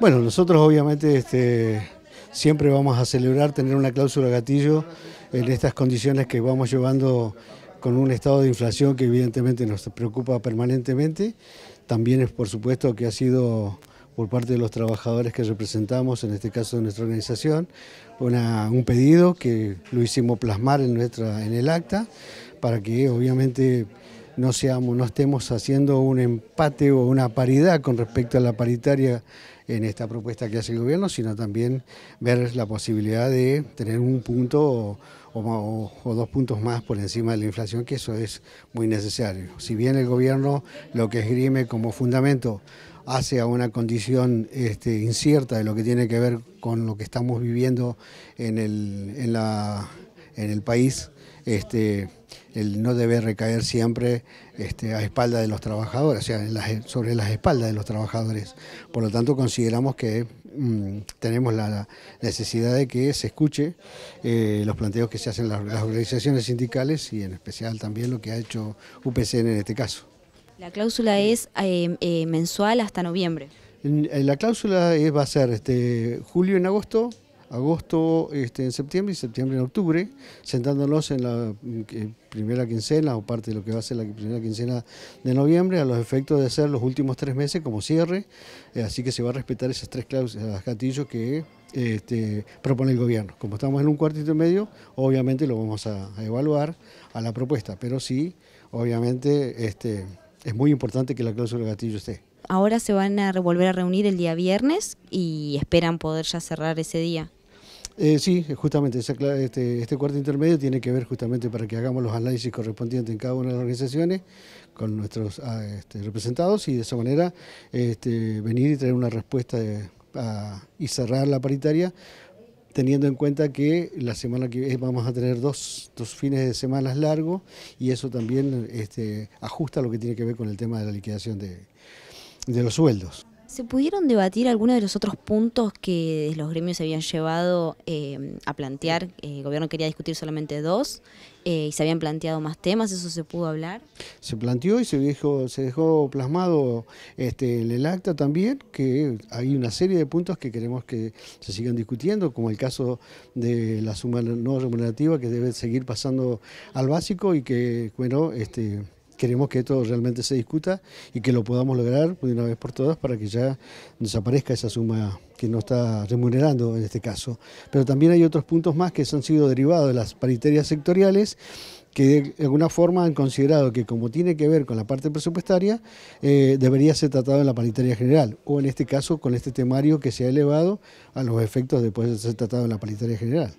Bueno, nosotros obviamente este, siempre vamos a celebrar tener una cláusula gatillo en estas condiciones que vamos llevando con un estado de inflación que evidentemente nos preocupa permanentemente. También es por supuesto que ha sido por parte de los trabajadores que representamos, en este caso de nuestra organización, un pedido que lo hicimos plasmar en, nuestra, en el acta para que obviamente no, seamos, no estemos haciendo un empate o una paridad con respecto a la paritaria en esta propuesta que hace el gobierno, sino también ver la posibilidad de tener un punto o, dos puntos más por encima de la inflación, que eso es muy necesario. Si bien el gobierno lo que esgrime como fundamento hace a una condición este, incierta de lo que tiene que ver con lo que estamos viviendo en, el, en la en el país, este, el no debe recaer siempre este, a espalda de los trabajadores, o sea, sobre las espaldas de los trabajadores. Por lo tanto, consideramos que mm, tenemos la necesidad de que se escuche eh, los planteos que se hacen las, organizaciones sindicales y en especial también lo que ha hecho UPCN en este caso. La cláusula es eh, eh, mensual hasta noviembre. La cláusula va a ser este, julio en agosto, agosto este, en septiembre y septiembre en octubre, sentándonos en la primera quincena o parte de lo que va a ser la primera quincena de noviembre a los efectos de hacer los últimos tres meses como cierre, eh, así que se va a respetar esas tres cláusulas gatillos que este, propone el gobierno. Como estamos en un cuartito y medio, obviamente lo vamos a, evaluar a la propuesta, pero sí, obviamente este, es muy importante que la cláusula gatillo esté. Ahora se van a volver a reunir el día viernes y esperan poder ya cerrar ese día. Eh, sí, justamente, este, este, cuarto intermedio tiene que ver justamente para que hagamos los análisis correspondientes en cada una de las organizaciones con nuestros ah, este, representados y de esa manera este, venir y traer una respuesta y cerrar la paritaria teniendo en cuenta que la semana que viene vamos a tener dos, dos fines de semana largos y eso también ajusta lo que tiene que ver con el tema de la liquidación de los sueldos. ¿Se pudieron debatir algunos de los otros puntos que los gremios se habían llevado eh, a plantear? Eh, el gobierno quería discutir solamente dos eh, y se habían planteado más temas, ¿eso se pudo hablar? Se planteó y se dejó, se dejó plasmado este, en el acta también que hay una serie de puntos que queremos que se sigan discutiendo, como el caso de la suma no remunerativa que debe seguir pasando al básico y que, bueno, este queremos que esto realmente se discuta y que lo podamos lograr de una vez por todas para que ya desaparezca esa suma que no está remunerando en este caso. Pero también hay otros puntos más que han sido derivados de las paritarias sectoriales que de alguna forma han considerado que como tiene que ver con la parte presupuestaria, eh, debería ser tratado en la paritaria general, o en este caso con este temario que se ha elevado a los efectos de poder ser tratado en la paritaria general.